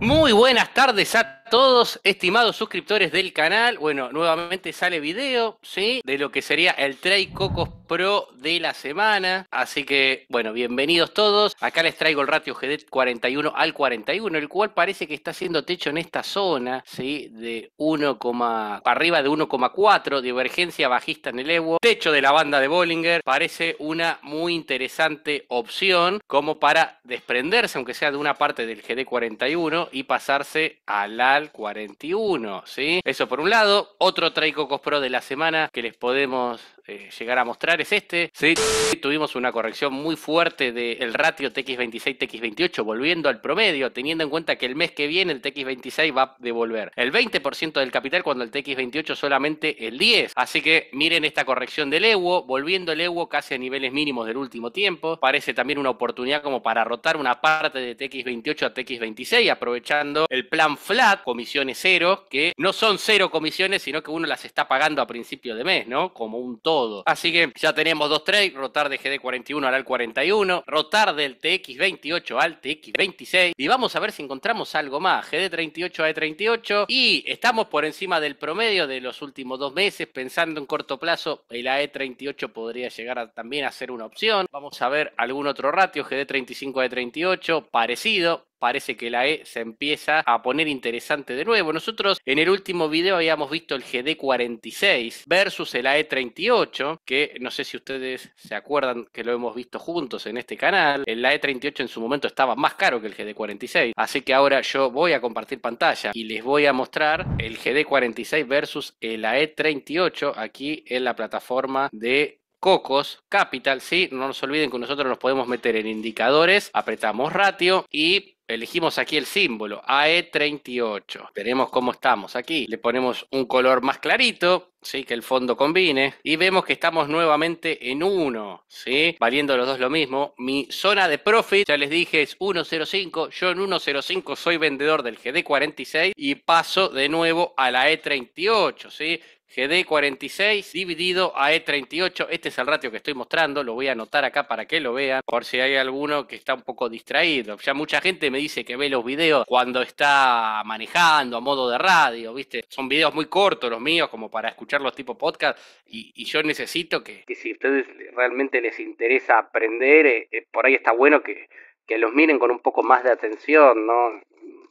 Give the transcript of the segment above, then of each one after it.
Muy buenas tardes a todos, estimados suscriptores del canal. Bueno, nuevamente sale video, ¿sí? De lo que sería el Trade Cocos Pro de la semana. Así que, bueno, bienvenidos todos. Acá les traigo el ratio GD 41 al 41, el cual parece que está haciendo techo en esta zona, ¿sí? De 1, arriba de 1,4, divergencia bajista en el Evo. Techo de la banda de Bollinger. Parece una muy interesante opción como para desprenderse, aunque sea de una parte del GD41 y pasarse a la 41, ¿sí? Eso por un lado. Otro Traicocos Pro de la semana que les podemos eh, llegar a mostrar es este, ¿sí? Tuvimos una corrección muy fuerte del ratio TX26-TX28 volviendo al promedio, teniendo en cuenta que el mes que viene el TX26 va a devolver el 20% del capital cuando el TX28 solamente el 10. Así que miren esta corrección del EWO, volviendo el EWO casi a niveles mínimos del último tiempo. Parece también una oportunidad como para rotar una parte de TX28 a TX26 aprovechando el plan flat comisiones cero, que no son cero comisiones, sino que uno las está pagando a principio de mes, ¿no? Como un todo. Así que ya tenemos dos trades, rotar de GD41 al AL41, rotar del TX28 al TX26 y vamos a ver si encontramos algo más. GD38 a E38 y estamos por encima del promedio de los últimos dos meses, pensando en corto plazo, el AE38 podría llegar también a ser una opción. Vamos a ver algún otro ratio, GD35 a E38, parecido, parece que la E se empieza a poner interesante de nuevo. Nosotros en el último video habíamos visto el GD46 versus el AE38, que no sé si ustedes se acuerdan que lo hemos visto juntos en este canal. El AE38 en su momento estaba más caro que el GD46, así que ahora yo voy a compartir pantalla y les voy a mostrar el GD46 versus el AE38 aquí en la plataforma de Cocos Capital, ¿sí? No nos olviden que nosotros nos podemos meter en indicadores, apretamos ratio y Elegimos aquí el símbolo, AE38. Veremos cómo estamos aquí. Le ponemos un color más clarito, ¿sí? que el fondo combine. Y vemos que estamos nuevamente en 1, ¿sí? valiendo los dos lo mismo. Mi zona de profit, ya les dije, es 1.05. Yo en 1.05 soy vendedor del GD46 y paso de nuevo a la E38. ¿sí? GD46 dividido a E38. Este es el ratio que estoy mostrando. Lo voy a anotar acá para que lo vean. Por si hay alguno que está un poco distraído. Ya mucha gente me dice que ve los videos cuando está manejando a modo de radio, ¿viste? Son videos muy cortos los míos, como para escuchar los tipo podcast, y, yo necesito que, que si a ustedes realmente les interesa aprender, eh, eh, por ahí está bueno que, que los miren con un poco más de atención, ¿no?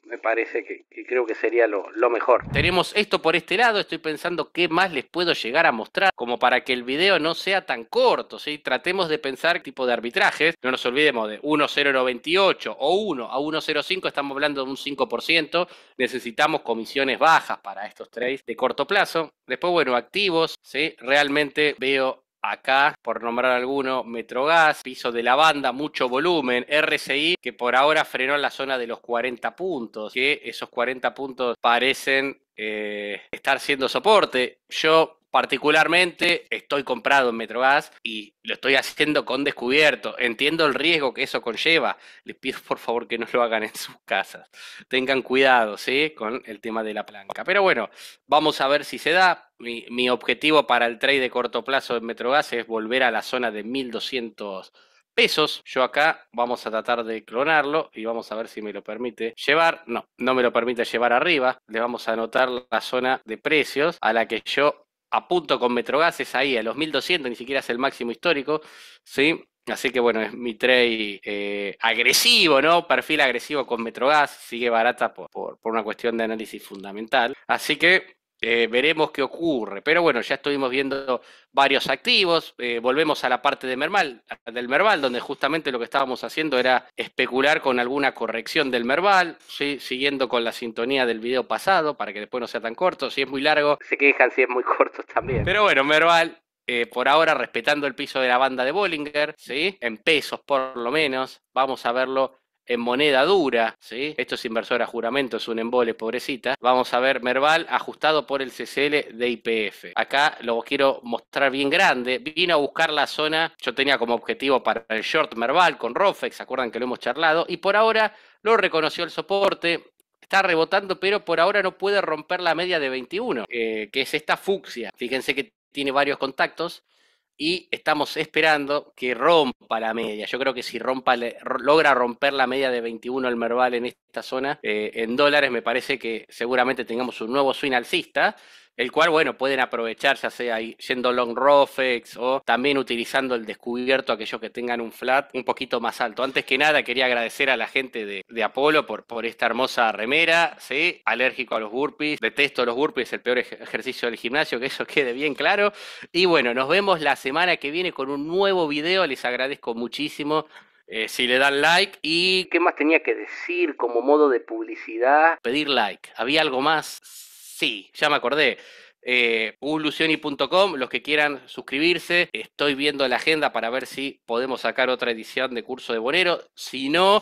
me parece que, creo que sería lo, mejor. Tenemos esto por este lado, estoy pensando qué más les puedo llegar a mostrar, como para que el video no sea tan corto, ¿sí? Tratemos de pensar tipo de arbitrajes, no nos olvidemos de 1.098 o 1 a 1.05, estamos hablando de un 5%, necesitamos comisiones bajas para estos trades de corto plazo. Después, bueno, activos, ¿sí? Realmente veo Acá, por nombrar alguno, Metrogas, piso de la banda, mucho volumen, RCI, que por ahora frenó en la zona de los 40 puntos, que esos 40 puntos parecen eh, estar siendo soporte. Yo particularmente estoy comprado en Metrogas y lo estoy haciendo con descubierto. Entiendo el riesgo que eso conlleva. Les pido por favor que no lo hagan en sus casas. Tengan cuidado, ¿sí? Con el tema de la planca. Pero bueno, vamos a ver si se da. Mi, objetivo para el trade de corto plazo en Metrogas es volver a la zona de 1200 pesos. Yo acá vamos a tratar de clonarlo y vamos a ver si me lo permite llevar. No, no me lo permite llevar arriba. Le vamos a anotar la zona de precios a la que yo a punto con Metrogas, es ahí a los 1200, ni siquiera es el máximo histórico, ¿sí? Así que bueno, es mi trade eh, agresivo, ¿no? Perfil agresivo con Metrogas, sigue barata por, una cuestión de análisis fundamental. Así que eh, veremos qué ocurre. Pero bueno, ya estuvimos viendo varios activos. Eh, volvemos a la parte de Merval, del Merval, donde justamente lo que estábamos haciendo era especular con alguna corrección del Merval, ¿sí? siguiendo con la sintonía del video pasado, para que después no sea tan corto. Si es muy largo, se quejan si es muy corto también. Pero bueno, Merval. Eh, por ahora respetando el piso de la banda de Bollinger, ¿sí? en pesos por lo menos, vamos a verlo en moneda dura, ¿sí? Esto es a juramento, es un embole, pobrecita. Vamos a ver Merval ajustado por el CCL de IPF. Acá lo quiero mostrar bien grande. Vino a buscar la zona, yo tenía como objetivo para el short Merval con Rofex, acuerdan que lo hemos charlado? Y por ahora lo reconoció el soporte, está rebotando, pero por ahora no puede romper la media de 21, eh, que es esta fucsia. Fíjense que tiene varios contactos y estamos esperando que rompa la media. Yo creo que si rompa, logra romper la media de 21 el Merval en esta zona eh, en dólares, me parece que seguramente tengamos un nuevo swing alcista el cual, bueno, pueden aprovechar, ya sea yendo long rofex o también utilizando el descubierto, aquellos que tengan un flat un poquito más alto. Antes que nada, quería agradecer a la gente de, Apolo por, esta hermosa remera, ¿sí? Alérgico a los burpees, detesto los burpees, el peor ejercicio del gimnasio, que eso quede bien claro. Y bueno, nos vemos la semana que viene con un nuevo video, les agradezco muchísimo. Eh, si le dan like y qué más tenía que decir como modo de publicidad, pedir like. Había algo más, Sí, ya me acordé. Eh, los que quieran suscribirse, estoy viendo la agenda para ver si podemos sacar otra edición de curso de Bonero. Si no,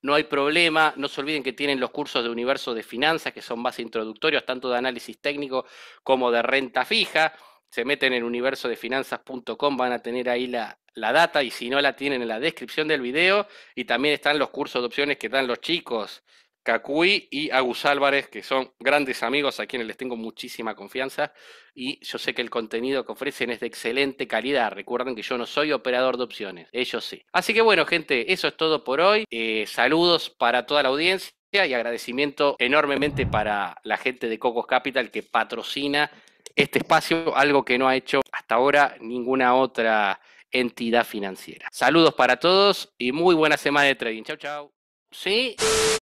no hay problema. No se olviden que tienen los cursos de universo de finanzas, que son más introductorios, tanto de análisis técnico como de renta fija. Se meten en universodefinanzas.com, van a tener ahí la, la data y si no la tienen en la descripción del video. Y también están los cursos de opciones que dan los chicos Kakui y Agus Álvarez, que son grandes amigos a quienes les tengo muchísima confianza y yo sé que el contenido que ofrecen es de excelente calidad. Recuerden que yo no soy operador de opciones, ellos sí. Así que bueno, gente, eso es todo por hoy. Eh, saludos para toda la audiencia y agradecimiento enormemente para la gente de Cocos Capital que patrocina este espacio, algo que no ha hecho hasta ahora ninguna otra entidad financiera. Saludos para todos y muy buena semana de trading. Chao, chao. Sí.